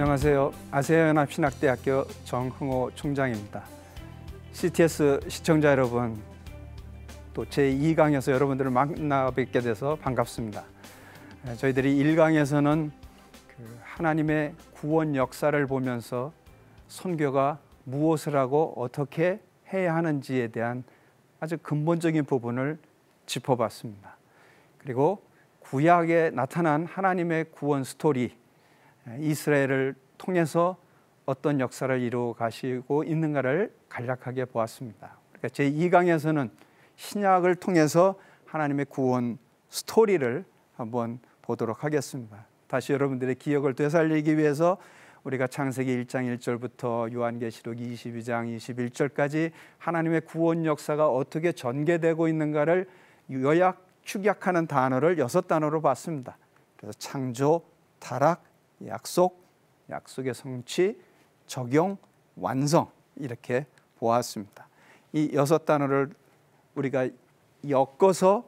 안녕하세요. 아세아연합신학대학교 정흥호 총장입니다. CTS 시청자 여러분, 또 제2강에서 여러분들을 만나 뵙게 돼서 반갑습니다. 네, 저희들이 1강에서는 그 하나님의 구원 역사를 보면서 선교가 무엇을 하고 어떻게 해야 하는지에 대한 아주 근본적인 부분을 짚어봤습니다. 그리고 구약에 나타난 하나님의 구원 스토리, 예, 이스라엘을 통해서 어떤 역사를 이루어 가시고 있는가를 간략하게 보았습니다. 그러니까 제 2강에서는 신약을 통해서 하나님의 구원 스토리를 한번 보도록 하겠습니다. 다시 여러분들의 기억을 되살리기 위해서 우리가 창세기 1장 1절부터 요한계시록 22장 21절까지 하나님의 구원 역사가 어떻게 전개되고 있는가를 요약 축약하는 단어를 여섯 단어로 봤습니다. 그래서 창조, 타락, 약속, 약속의 성취, 적용, 완성 이렇게 보았습니다. 이 여섯 단어를 우리가 엮어서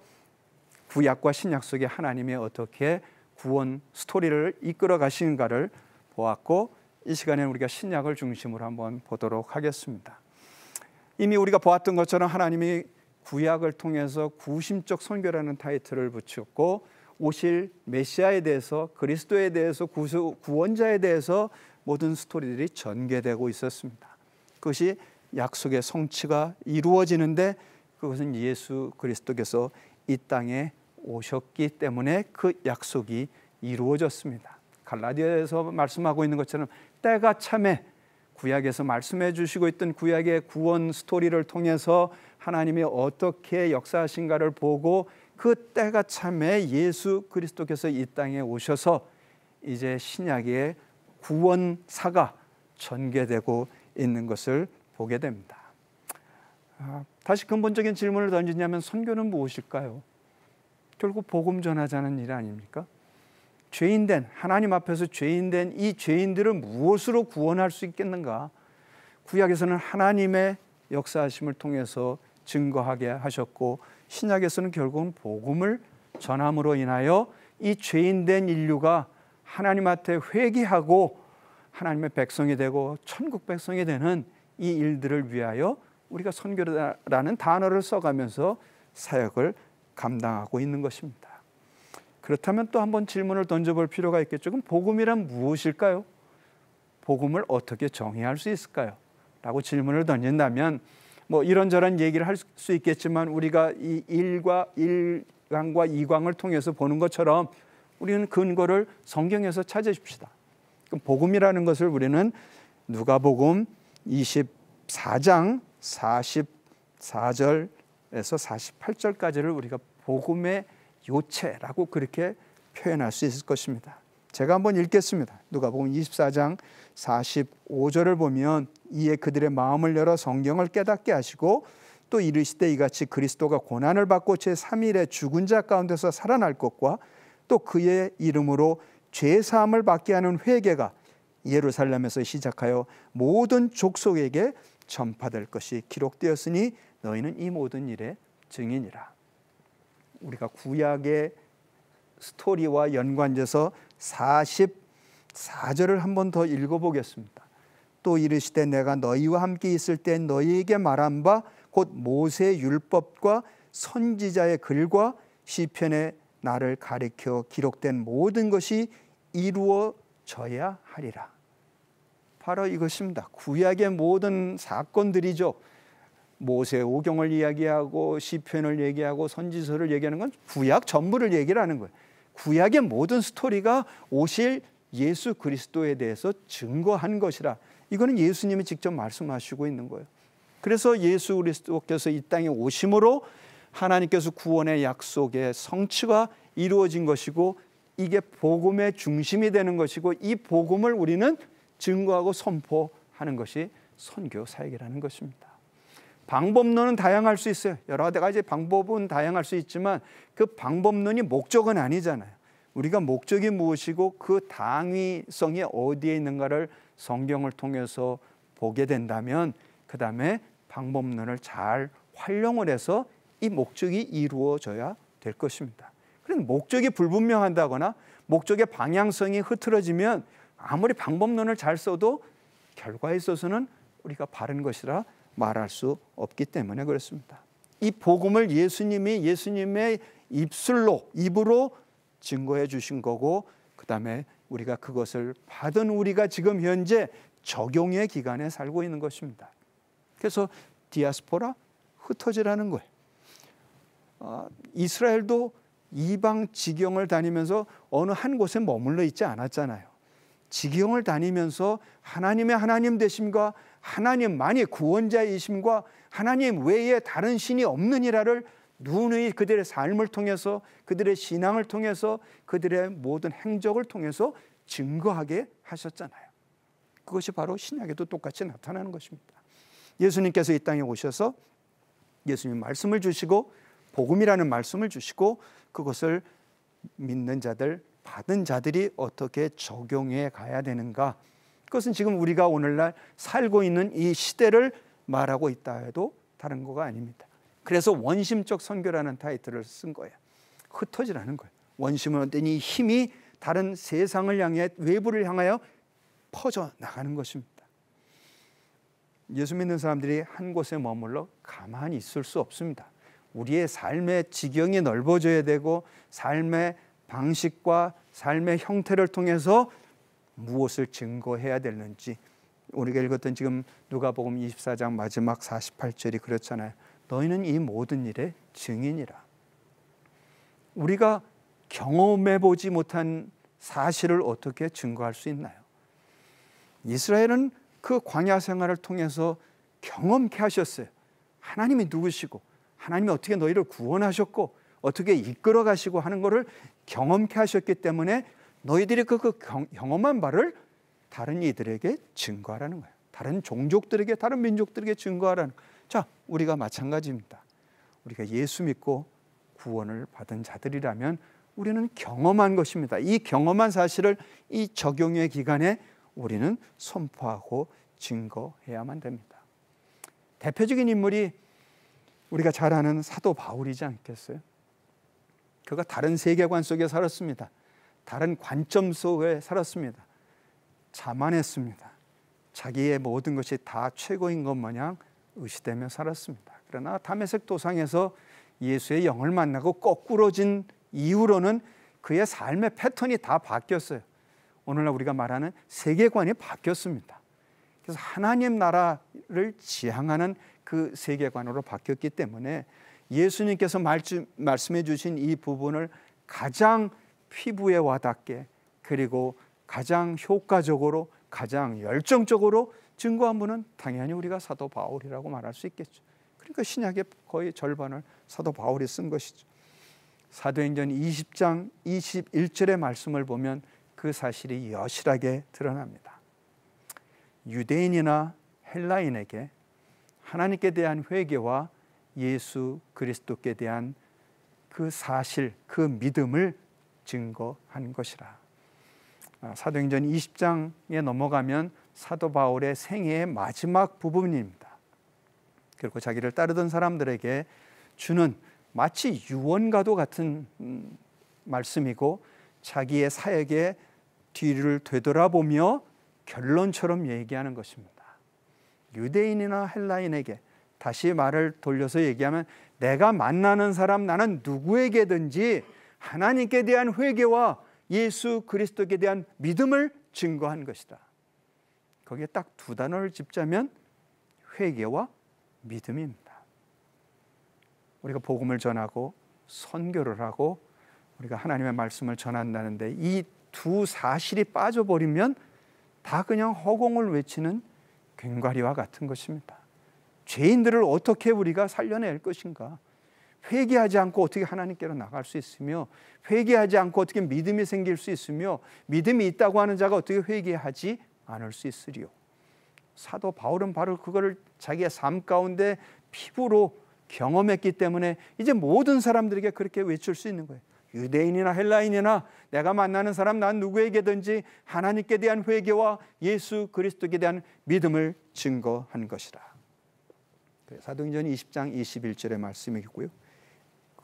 구약과 신약 속의 하나님의 어떻게 구원 스토리를 이끌어 가시는가를 보았고 이 시간에 우리가 신약을 중심으로 한번 보도록 하겠습니다. 이미 우리가 보았던 것처럼 하나님이 구약을 통해서 구심적 선교라는 타이틀을 붙였고 오실 메시아에 대해서 그리스도에 대해서 구수, 구원자에 대해서 모든 스토리들이 전개되고 있었습니다. 그것이 약속의 성취가 이루어지는데 그것은 예수 그리스도께서 이 땅에 오셨기 때문에 그 약속이 이루어졌습니다. 갈라디아에서 말씀하고 있는 것처럼 때가 참에 구약에서 말씀해 주시고 있던 구약의 구원 스토리를 통해서 하나님이 어떻게 역사하신가를 보고 그 때가 참에 예수 그리스도께서 이 땅에 오셔서 이제 신약의 구원사가 전개되고 있는 것을 보게 됩니다. 아, 다시 근본적인 질문을 던지냐면 선교는 무엇일까요? 결국 복음 전하자는 일 아닙니까? 죄인된 하나님 앞에서 죄인된 이 죄인들을 무엇으로 구원할 수 있겠는가? 구약에서는 하나님의 역사하심을 통해서 증거하게 하셨고 신약에서는 결국은 복음을 전함으로 인하여 이 죄인된 인류가 하나님 앞에 회개하고 하나님의 백성이 되고 천국 백성이 되는 이 일들을 위하여 우리가 선교라는 단어를 써가면서 사역을 감당하고 있는 것입니다. 그렇다면 또 한번 질문을 던져볼 필요가 있겠죠. 그럼 복음이란 무엇일까요? 복음을 어떻게 정의할 수 있을까요? 라고 질문을 던진다면 뭐 이런저런 얘기를 할 수 있겠지만 우리가 이 일과 일광과 이광을 통해서 보는 것처럼 우리는 근거를 성경에서 찾으십시다. 그럼 복음이라는 것을 우리는 누가복음 24장 44절에서 48절까지를 우리가 복음의 요체라고 그렇게 표현할 수 있을 것입니다. 제가 한번 읽겠습니다. 누가복음 24장 45절을 보면 이에 그들의 마음을 열어 성경을 깨닫게 하시고 또 이르시되 이같이 그리스도가 고난을 받고 제3일에 죽은 자 가운데서 살아날 것과 또 그의 이름으로 죄 사함을 받게 하는 회개가 예루살렘에서 시작하여 모든 족속에게 전파될 것이 기록되었으니 너희는 이 모든 일의 증인이라. 우리가 구약의 스토리와 연관돼서 44절을 한 번 더 읽어보겠습니다. 또 이르시되 내가 너희와 함께 있을 때 너희에게 말한 바 곧 모세 율법과 선지자의 글과 시편의 나를 가리켜 기록된 모든 것이 이루어져야 하리라. 바로 이것입니다. 구약의 모든 사건들이죠. 모세 오경을 이야기하고 시편을 얘기하고 선지서를 얘기하는 건 구약 전부를 얘기 하는 거예요. 구약의 모든 스토리가 오실 예수 그리스도에 대해서 증거한 것이라. 이거는 예수님이 직접 말씀하시고 있는 거예요. 그래서 예수 그리스도께서 이 땅에 오심으로 하나님께서 구원의 약속의 성취가 이루어진 것이고 이게 복음의 중심이 되는 것이고 이 복음을 우리는 증거하고 선포하는 것이 선교 사역이라는 것입니다. 방법론은 다양할 수 있어요. 여러 가지 방법은 다양할 수 있지만 그 방법론이 목적은 아니잖아요. 우리가 목적이 무엇이고 그 당위성이 어디에 있는가를 성경을 통해서 보게 된다면 그 다음에 방법론을 잘 활용을 해서 이 목적이 이루어져야 될 것입니다. 그런데 목적이 불분명한다거나 목적의 방향성이 흐트러지면 아무리 방법론을 잘 써도 결과에 있어서는 우리가 바른 것이라 말할 수 없기 때문에 그렇습니다. 이 복음을 예수님이 예수님의 입술로 입으로 증거해 주신 거고 그다음에 우리가 그것을 받은 우리가 지금 현재 적용의 기간에 살고 있는 것입니다. 그래서 디아스포라 흩어지라는 거예요. 아, 이스라엘도 이방 지경을 다니면서 어느 한 곳에 머물러 있지 않았잖아요. 지경을 다니면서 하나님의 하나님 되심과 하나님만이 구원자이심과 하나님 외에 다른 신이 없느니라를 누누이 그들의 삶을 통해서 그들의 신앙을 통해서 그들의 모든 행적을 통해서 증거하게 하셨잖아요. 그것이 바로 신약에도 똑같이 나타나는 것입니다. 예수님께서 이 땅에 오셔서 예수님 말씀을 주시고 복음이라는 말씀을 주시고 그것을 믿는 자들 받은 자들이 어떻게 적용해 가야 되는가 그것은 지금 우리가 오늘날 살고 있는 이 시대를 말하고 있다 해도 다른 거가 아닙니다. 그래서 원심적 선교라는 타이틀을 쓴 거예요. 흩어지라는 거예요. 원심을 얻더니 힘이 다른 세상을 향해 외부를 향하여 퍼져 나가는 것입니다. 예수 믿는 사람들이 한 곳에 머물러 가만히 있을 수 없습니다. 우리의 삶의 지경이 넓어져야 되고 삶의 방식과 삶의 형태를 통해서 무엇을 증거해야 되는지 우리가 읽었던 지금 누가복음 24장 마지막 48절이 그렇잖아요. 너희는 이 모든 일에 증인이라. 우리가 경험해 보지 못한 사실을 어떻게 증거할 수 있나요? 이스라엘은 그 광야 생활을 통해서 경험케 하셨어요. 하나님이 누구시고 하나님이 어떻게 너희를 구원하셨고 어떻게 이끌어 가시고 하는 것을 경험케 하셨기 때문에 너희들이 그, 그 경험한 바를 다른 이들에게 증거하라는 거예요. 다른 종족들에게, 다른 민족들에게 증거하라는 거예요. 자, 우리가 마찬가지입니다. 우리가 예수 믿고 구원을 받은 자들이라면 우리는 경험한 것입니다. 이 경험한 사실을 이 적용의 기간에 우리는 선포하고 증거해야만 됩니다. 대표적인 인물이 우리가 잘 아는 사도 바울이지 않겠어요? 그가 다른 세계관 속에 살았습니다. 다른 관점 속에 살았습니다. 자만했습니다. 자기의 모든 것이 다 최고인 것 마냥 의시되며 살았습니다. 그러나 담에색 도상에서 예수의 영을 만나고 거꾸러진 이후로는 그의 삶의 패턴이 다 바뀌었어요. 오늘날 우리가 말하는 세계관이 바뀌었습니다. 그래서 하나님 나라를 지향하는 그 세계관으로 바뀌었기 때문에 예수님께서 말씀해 주신 이 부분을 가장 피부에 와닿게 그리고 가장 효과적으로 가장 열정적으로 증거한 분은 당연히 우리가 사도 바울이라고 말할 수 있겠죠. 그러니까 신약의 거의 절반을 사도 바울이 쓴 것이죠. 사도행전 20장 21절의 말씀을 보면 그 사실이 여실하게 드러납니다. 유대인이나 헬라인에게 하나님께 대한 회개와 예수 그리스도께 대한 그 사실, 그 믿음을 증거한 것이라. 아, 사도행전 20장에 넘어가면 사도 바울의 생애의 마지막 부분입니다. 그리고 자기를 따르던 사람들에게 주는 마치 유언과도 같은 음, 말씀이고 자기의 사역의 뒤를 되돌아보며 결론처럼 얘기하는 것입니다. 유대인이나 헬라인에게 다시 말을 돌려서 얘기하면 내가 만나는 사람 나는 누구에게든지 하나님께 대한 회개와 예수 그리스도에 대한 믿음을 증거한 것이다. 거기에 딱 두 단어를 짚자면 회개와 믿음입니다. 우리가 복음을 전하고 선교를 하고 우리가 하나님의 말씀을 전한다는데 이 두 사실이 빠져버리면 다 그냥 허공을 외치는 꽹과리와 같은 것입니다. 죄인들을 어떻게 우리가 살려낼 것인가? 회개하지 않고 어떻게 하나님께로 나갈 수 있으며 회개하지 않고 어떻게 믿음이 생길 수 있으며 믿음이 있다고 하는 자가 어떻게 회개하지 않을 수 있으리요. 사도 바울은 바로 그거를 자기의 삶 가운데 피부로 경험했기 때문에 이제 모든 사람들에게 그렇게 외칠 수 있는 거예요. 유대인이나 헬라인이나 내가 만나는 사람 난 누구에게든지 하나님께 대한 회개와 예수 그리스도에 대한 믿음을 증거한 것이라. 그 사도행전 20장 21절의 말씀이고요.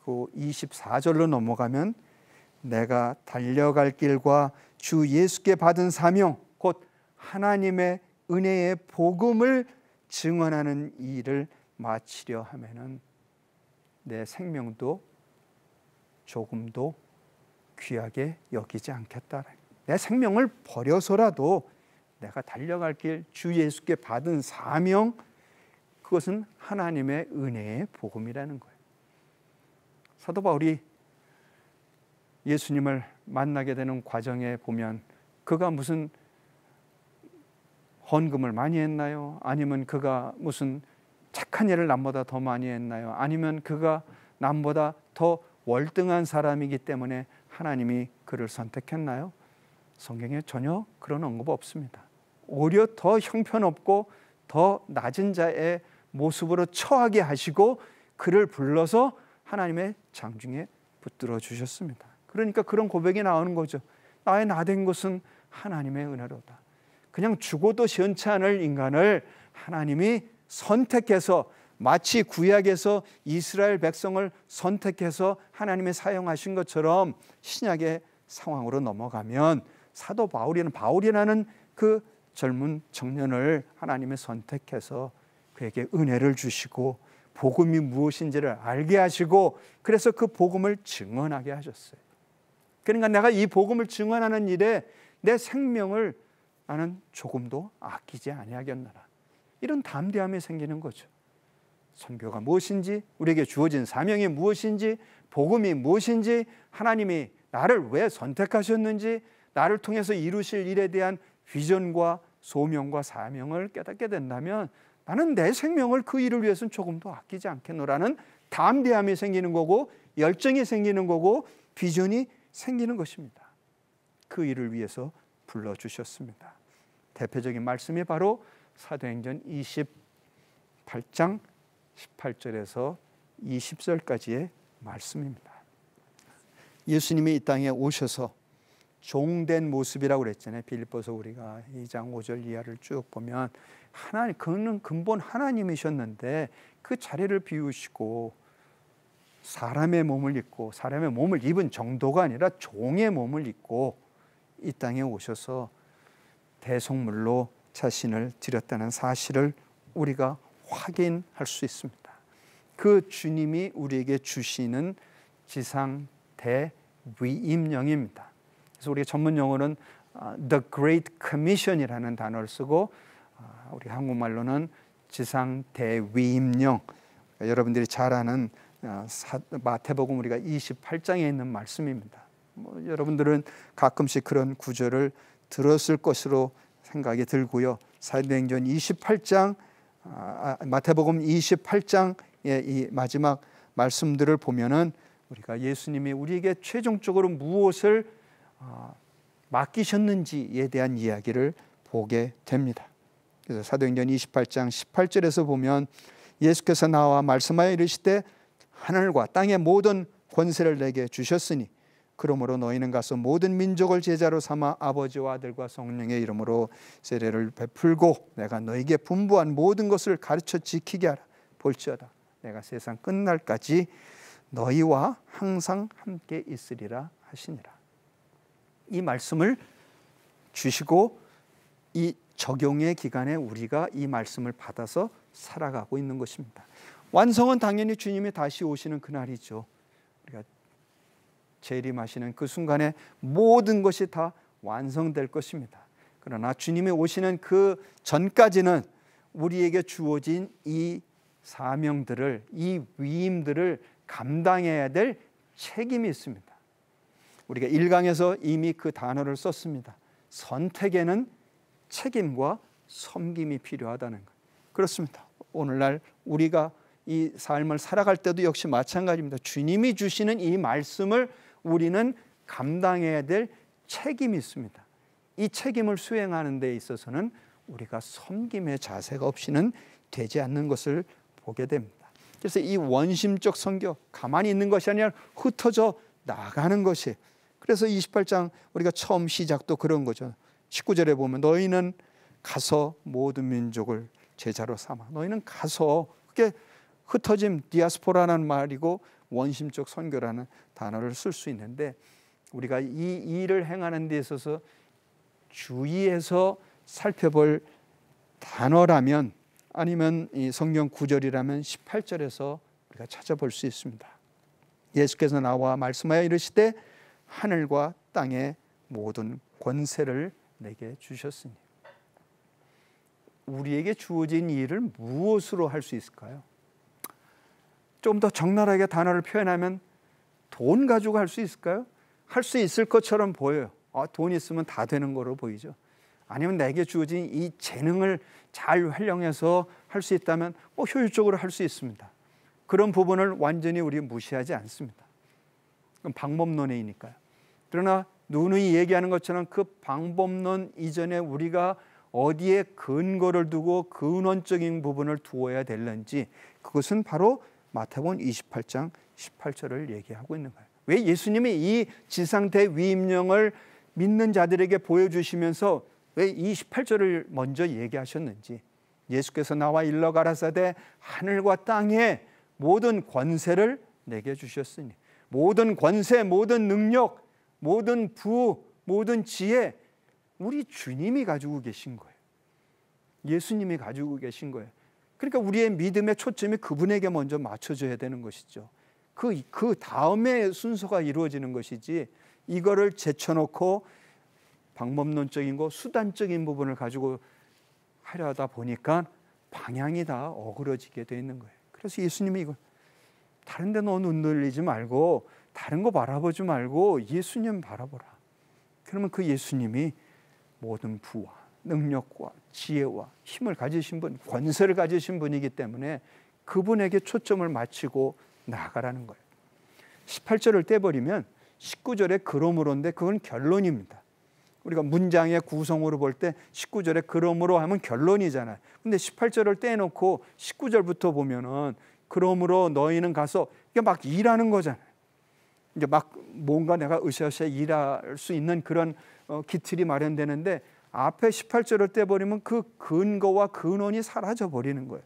그리고 24절로 넘어가면 내가 달려갈 길과 주 예수께 받은 사명 곧 하나님의 은혜의 복음을 증언하는 일을 마치려 하면은 내 생명도 조금도 귀하게 여기지 않겠다. 내 생명을 버려서라도 내가 달려갈 길 주 예수께 받은 사명 그것은 하나님의 은혜의 복음이라는 것. 사도 바울이 예수님을 만나게 되는 과정에 보면 그가 무슨 헌금을 많이 했나요? 아니면 그가 무슨 착한 일을 남보다 더 많이 했나요? 아니면 그가 남보다 더 월등한 사람이기 때문에 하나님이 그를 선택했나요? 성경에 전혀 그런 언급 없습니다. 오히려 더 형편없고 더 낮은 자의 모습으로 처하게 하시고 그를 불러서 하나님의 장중에 붙들어 주셨습니다. 그러니까 그런 고백이 나오는 거죠. 나의 나된 것은 하나님의 은혜로다. 그냥 죽어도 시원치 않을 인간을 하나님이 선택해서 마치 구약에서 이스라엘 백성을 선택해서 하나님의 사용하신 것처럼 신약의 상황으로 넘어가면 사도 바울이는 바울이라는 그 젊은 청년을 하나님의 선택해서 그에게 은혜를 주시고 복음이 무엇인지를 알게 하시고 그래서 그 복음을 증언하게 하셨어요. 그러니까 내가 이 복음을 증언하는 일에 내 생명을 나는 조금도 아끼지 아니하겠노라. 이런 담대함이 생기는 거죠. 선교가 무엇인지, 우리에게 주어진 사명이 무엇인지, 복음이 무엇인지, 하나님이 나를 왜 선택하셨는지, 나를 통해서 이루실 일에 대한 비전과 소명과 사명을 깨닫게 된다면 나는 내 생명을 그 일을 위해서는 조금도 아끼지 않겠노라는 담대함이 생기는 거고 열정이 생기는 거고 비전이 생기는 것입니다. 그 일을 위해서 불러 주셨습니다. 대표적인 말씀이 바로 사도행전 28장 18절에서 20절까지의 말씀입니다. 예수님이 이 땅에 오셔서 종된 모습이라고 그랬잖아요. 빌립보서 우리가 2장 5절 이하를 쭉 보면 하나님 그는 근본 하나님이셨는데 그 자리를 비우시고 사람의 몸을 입고 사람의 몸을 입은 정도가 아니라 종의 몸을 입고 이 땅에 오셔서 대속물로 자신을 드렸다는 사실을 우리가 확인할 수 있습니다. 그 주님이 우리에게 주시는 지상 대위임령입니다. 그래서 우리 전문 용어는 아, The Great Commission이라는 단어를 쓰고 우리 한국말로는 지상 대위임령 여러분들이 잘 아는 어, 마태복음 우리가 28장에 있는 말씀입니다. 뭐 여러분들은 가끔씩 그런 구절을 들었을 것으로 생각이 들고요. 사도행전 28장 아, 아, 마태복음 28장의 이 마지막 말씀들을 보면은 우리가 예수님이 우리에게 최종적으로 무엇을 어, 맡기셨는지에 대한 이야기를 보게 됩니다. 그래서 사도행전 28장 18절에서 보면 예수께서 나와 말씀하여 이르시되 하늘과 땅의 모든 권세를 내게 주셨으니 그러므로 너희는 가서 모든 민족을 제자로 삼아 아버지와 아들과 성령의 이름으로 세례를 베풀고 내가 너희에게 분부한 모든 것을 가르쳐 지키게 하라 볼지어다 내가 세상 끝날까지 너희와 항상 함께 있으리라 하시니라 이 말씀을 주시고 이 적용의 기간에 우리가 이 말씀을 받아서 살아가고 있는 것입니다. 완성은 당연히 주님이 다시 오시는 그날이죠. 우리가 재림하시는 그 순간에 모든 것이 다 완성될 것입니다. 그러나 주님이 오시는 그 전까지는 우리에게 주어진 이 사명들을 이 위임들을 감당해야 될 책임이 있습니다. 우리가 1강에서 이미 그 단어를 썼습니다. 선택에는 책임과 섬김이 필요하다는 것. 그렇습니다. 오늘날 우리가 이 삶을 살아갈 때도 역시 마찬가지입니다. 주님이 주시는 이 말씀을 우리는 감당해야 될 책임이 있습니다. 이 책임을 수행하는 데 있어서는 우리가 섬김의 자세가 없이는 되지 않는 것을 보게 됩니다. 그래서 이 원심적 성교, 가만히 있는 것이 아니라 흩어져 나가는 것이 그래서 28장 우리가 처음 시작도 그런 거죠. 19절에 보면 너희는 가서 모든 민족을 제자로 삼아 너희는 가서 그게 흩어짐 디아스포라는 말이고 원심적 선교라는 단어를 쓸 수 있는데 우리가 이 일을 행하는 데 있어서 주의해서 살펴볼 단어라면 아니면 이 성경 구절이라면 18절에서 우리가 찾아볼 수 있습니다. 예수께서 나와 말씀하여 이르시되 하늘과 땅의 모든 권세를 내게 주셨으니 우리에게 주어진 일을 무엇으로 할 수 있을까요? 좀 더 적나라하게 단어를 표현하면 돈 가지고 할 수 있을까요? 할 수 있을 것처럼 보여요. 아, 돈 있으면 다 되는 거로 보이죠. 아니면 내게 주어진 이 재능을 잘 활용해서 할 수 있다면 뭐 효율적으로 할 수 있습니다. 그런 부분을 완전히 우리 무시하지 않습니다. 그럼 방법론이니까요. 그러나 누누이 얘기하는 것처럼 그 방법론 이전에 우리가 어디에 근거를 두고 근원적인 부분을 두어야 될는지 그것은 바로 마태복음 28장 18절을 얘기하고 있는 거예요. 왜 예수님이 이 지상태 위임령을 믿는 자들에게 보여주시면서 왜 28절을 먼저 얘기하셨는지 예수께서 나와 일러 가라사대 하늘과 땅에 모든 권세를 내게 주셨으니 모든 권세 모든 능력 모든 부, 모든 지혜 우리 주님이 가지고 계신 거예요. 예수님이 가지고 계신 거예요. 그러니까 우리의 믿음의 초점이 그분에게 먼저 맞춰져야 되는 것이죠. 그, 그 다음에 순서가 이루어지는 것이지 이거를 제쳐놓고 방법론적인 거 수단적인 부분을 가지고 하려다 보니까 방향이 다 어그러지게 돼 있는 거예요. 그래서 예수님이 이걸 다른 데는 눈 돌리지 말고 다른 거 바라보지 말고 예수님 바라보라. 그러면 그 예수님이 모든 부와 능력과 지혜와 힘을 가지신 분, 권세를 가지신 분이기 때문에 그분에게 초점을 맞추고 나아가라는 거예요. 18절을 떼버리면 19절에 그러므로인데 그건 결론입니다. 우리가 문장의 구성으로 볼 때 19절에 그러므로 하면 결론이잖아요. 근데 18절을 떼놓고 19절부터 보면은 그러므로 너희는 가서 이게 막 일하는 거잖아요. 이제 막 뭔가 내가 으쌰으쌰 일할 수 있는 그런 어, 기틀이 마련되는데 앞에 18절을 떼버리면 그 근거와 근원이 사라져 버리는 거예요.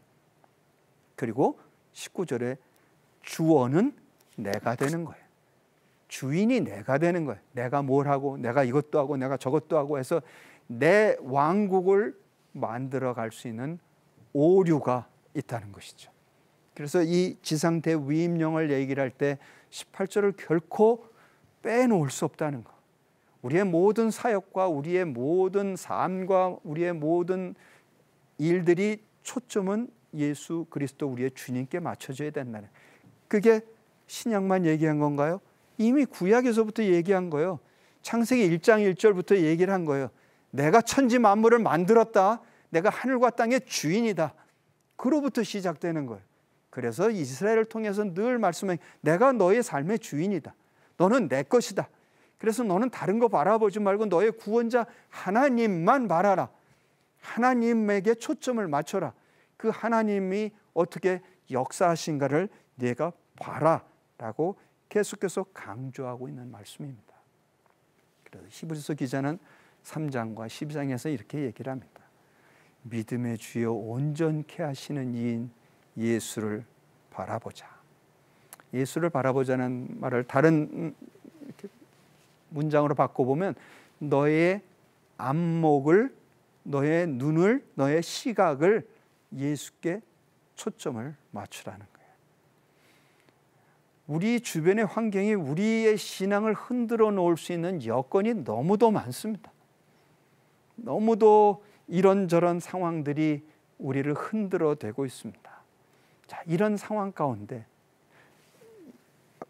그리고 19절에 주어는 내가 되는 거예요. 주인이 내가 되는 거예요. 내가 뭘 하고 내가 이것도 하고 내가 저것도 하고 해서 내 왕국을 만들어 갈 수 있는 오류가 있다는 것이죠. 그래서 이 지상대 위임령을 얘기를 할때 18절을 결코 빼놓을 수 없다는 것. 우리의 모든 사역과 우리의 모든 삶과 우리의 모든 일들이 초점은 예수 그리스도 우리의 주님께 맞춰져야 된다는. 그게 신약만 얘기한 건가요? 이미 구약에서부터 얘기한 거예요. 창세기 1장 1절부터 얘기를 한 거예요. 내가 천지 만물을 만들었다. 내가 하늘과 땅의 주인이다. 그로부터 시작되는 거예요. 그래서 이스라엘을 통해서 늘 말씀해 내가 너의 삶의 주인이다. 너는 내 것이다. 그래서 너는 다른 거 바라보지 말고 너의 구원자 하나님만 바라라. 하나님에게 초점을 맞춰라. 그 하나님이 어떻게 역사하신가를 내가 봐라라고 계속해서 강조하고 있는 말씀입니다. 그래서 히브리서 기자는 3장과 12장에서 이렇게 얘기를 합니다. 믿음의 주여 온전케 하시는 이인 예수를 바라보자. 예수를 바라보자는 말을 다른 문장으로 바꿔보면 너의 안목을, 너의 눈을, 너의 시각을 예수께 초점을 맞추라는 거예요. 우리 주변의 환경이 우리의 신앙을 흔들어 놓을 수 있는 여건이 너무도 많습니다. 너무도 이런저런 상황들이 우리를 흔들어 대고 있습니다. 자, 이런 상황 가운데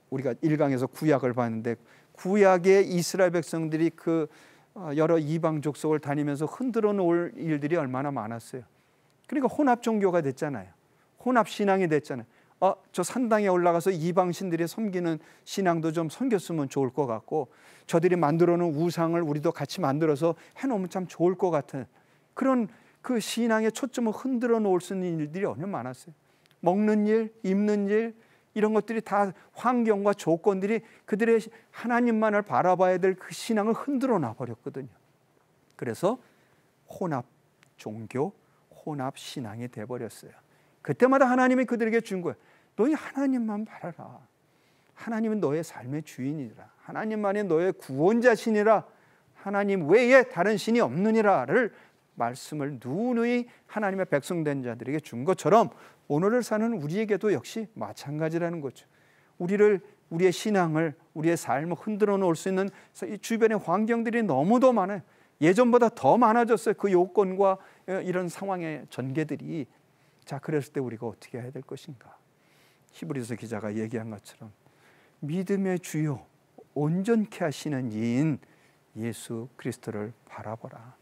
우리가 1강에서 구약을 봤는데 구약의 이스라엘 백성들이 그 어, 여러 이방 족속을 다니면서 흔들어 놓을 일들이 얼마나 많았어요. 그러니까 혼합 종교가 됐잖아요. 혼합 신앙이 됐잖아요. 아, 저 산당에 올라가서 이방 신들이 섬기는 신앙도 좀 섬겼으면 좋을 것 같고 저들이 만들어 놓은 우상을 우리도 같이 만들어서 해 놓으면 참 좋을 것 같은 그런 그 신앙의 초점을 흔들어 놓을 수 있는 일들이 얼마나 많았어요. 먹는 일, 입는 일, 이런 것들이 다 환경과 조건들이 그들의 하나님만을 바라봐야 될 그 신앙을 흔들어 놔버렸거든요. 그래서 혼합 종교, 혼합 신앙이 돼버렸어요. 그때마다 하나님이 그들에게 준 거예요. 너희 하나님만 바라라. 하나님은 너의 삶의 주인이라. 하나님만이 너의 구원자신이라. 하나님 외에 다른 신이 없느니라를 말씀을 누누이 하나님의 백성된 자들에게 준 것처럼 오늘을 사는 우리에게도 역시 마찬가지라는 거죠. 우리를 우리의 신앙을 우리의 삶을 흔들어 놓을 수 있는 이 주변의 환경들이 너무도 많아요. 예전보다 더 많아졌어요. 그 요건과 어, 이런 상황의 전개들이 자 그랬을 때 우리가 어떻게 해야 될 것인가? 히브리서 기자가 얘기한 것처럼 믿음의 주요 온전케 하시는 이인 예수 그리스도를 바라보라.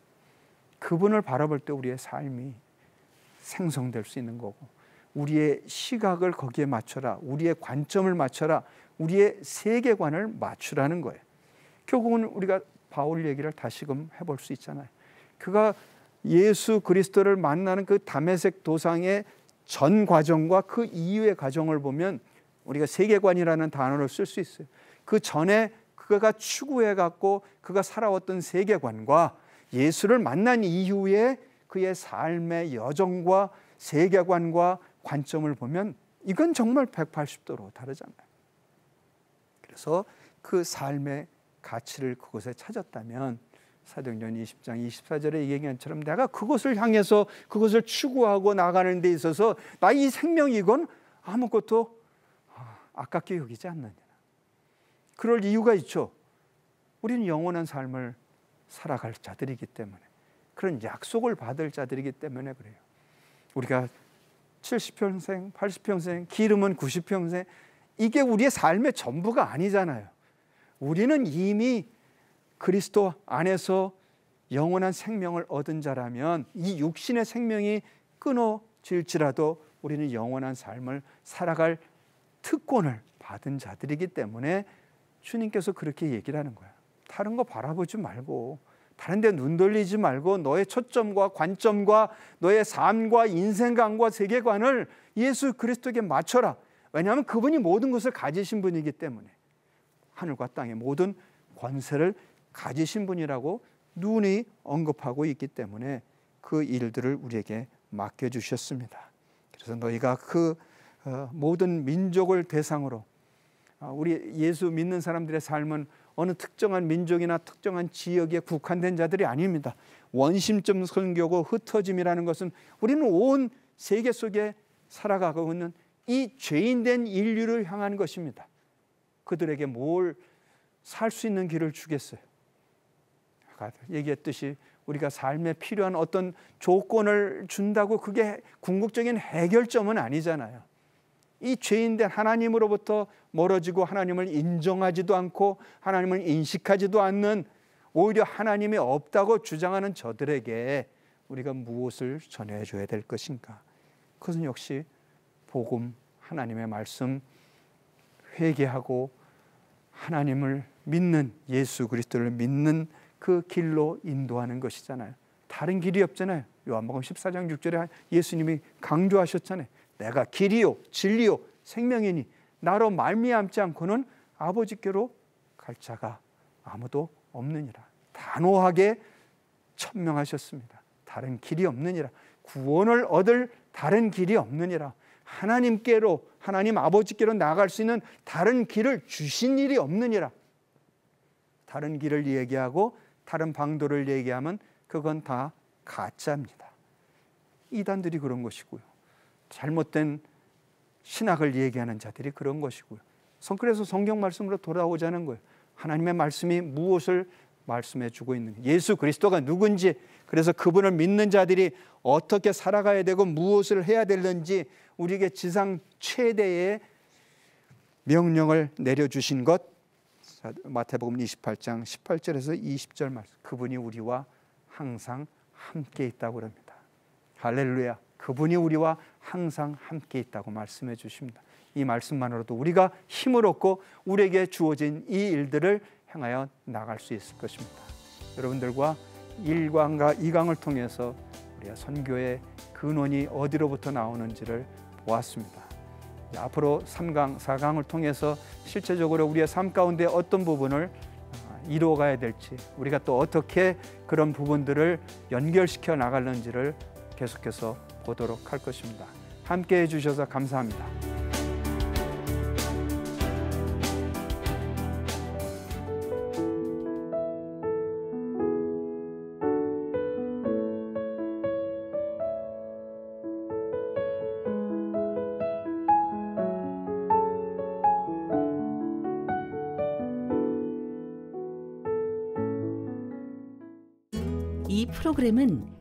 그분을 바라볼 때 우리의 삶이 생성될 수 있는 거고 우리의 시각을 거기에 맞춰라 우리의 관점을 맞춰라 우리의 세계관을 맞추라는 거예요. 결국은 우리가 바울 얘기를 다시금 해볼 수 있잖아요. 그가 예수 그리스도를 만나는 그 담에색 도상의 전 과정과 그 이후의 과정을 보면 우리가 세계관이라는 단어를 쓸 수 있어요. 그 전에 그가 추구해 갖고 그가 살아왔던 세계관과 예수를 만난 이후에 그의 삶의 여정과 세계관과 관점을 보면 이건 정말 180도로 다르잖아요. 그래서 그 삶의 가치를 그곳에 찾았다면 사도행전 20장 24절에 얘기한 처럼 내가 그곳을 향해서 그것을 추구하고 나가는 데 있어서 나 이 생명 이건 아무것도 아, 아깝게 여기지 않느냐. 그럴 이유가 있죠. 우리는 영원한 삶을 살아갈 자들이기 때문에 그런 약속을 받을 자들이기 때문에 그래요. 우리가 70평생, 80평생, 기름은 90평생 이게 우리의 삶의 전부가 아니잖아요. 우리는 이미 그리스도 안에서 영원한 생명을 얻은 자라면 이 육신의 생명이 끊어질지라도 우리는 영원한 삶을 살아갈 특권을 받은 자들이기 때문에 주님께서 그렇게 얘기를 하는 거야. 다른 거 바라보지 말고 다른 데 눈 돌리지 말고 너의 초점과 관점과 너의 삶과 인생관과 세계관을 예수 그리스도에게 맞춰라. 왜냐하면 그분이 모든 것을 가지신 분이기 때문에 하늘과 땅의 모든 권세를 가지신 분이라고 눈이 언급하고 있기 때문에 그 일들을 우리에게 맡겨 주셨습니다. 그래서 너희가 그 어, 모든 민족을 대상으로 어, 우리 예수 믿는 사람들의 삶은 어느 특정한 민족이나 특정한 지역에 국한된 자들이 아닙니다. 원심점 선교고 흩어짐이라는 것은 우리는 온 세계 속에 살아가고 있는 이 죄인된 인류를 향한 것입니다. 그들에게 뭘 살 수 있는 길을 주겠어요. 아까 얘기했듯이 우리가 삶에 필요한 어떤 조건을 준다고 그게 궁극적인 해결점은 아니잖아요. 이 죄인된 하나님으로부터 멀어지고 하나님을 인정하지도 않고 하나님을 인식하지도 않는 오히려 하나님이 없다고 주장하는 저들에게 우리가 무엇을 전해 줘야 될 것인가? 그것은 역시 복음 하나님의 말씀 회개하고 하나님을 믿는 예수 그리스도를 믿는 그 길로 인도하는 것이잖아요. 다른 길이 없잖아요. 요한복음 14장 6절에 예수님이 강조하셨잖아요. 내가 길이요 진리요 생명이니 나로 말미암지 않고는 아버지께로 갈 자가 아무도 없느니라 단호하게 천명하셨습니다. 다른 길이 없느니라 구원을 얻을 다른 길이 없느니라 하나님께로 하나님 아버지께로 나아갈 수 있는 다른 길을 주신 일이 없느니라 다른 길을 얘기하고 다른 방도를 얘기하면 그건 다 가짜입니다. 이단들이 그런 것이고요. 잘못된 신학을 얘기하는 자들이 그런 것이고요. 그래서 성경 말씀으로 돌아오자는 거예요. 하나님의 말씀이 무엇을 말씀해 주고 있는 예수 그리스도가 누군지 그래서 그분을 믿는 자들이 어떻게 살아가야 되고 무엇을 해야 되는지 우리에게 지상 최대의 명령을 내려 주신 것 마태복음 28장 18절에서 20절 말씀 그분이 우리와 항상 함께 있다고 합니다. 할렐루야. 그분이 우리와 항상 함께 있다고 말씀해 주십니다. 이 말씀만으로도 우리가 힘을 얻고 우리에게 주어진 이 일들을 행하여 나갈 수 있을 것입니다. 여러분들과 1강과 2강을 통해서 우리가 선교의 근원이 어디로부터 나오는지를 보았습니다. 앞으로 3강, 4강을 통해서 실제적으로 우리의 삶 가운데 어떤 부분을 아, 이루어가야 될지 우리가 또 어떻게 그런 부분들을 연결시켜 나갈는지를 계속해서 보도록 할 것입니다. 함께 해주셔서 감사합니다. 이 프로그램은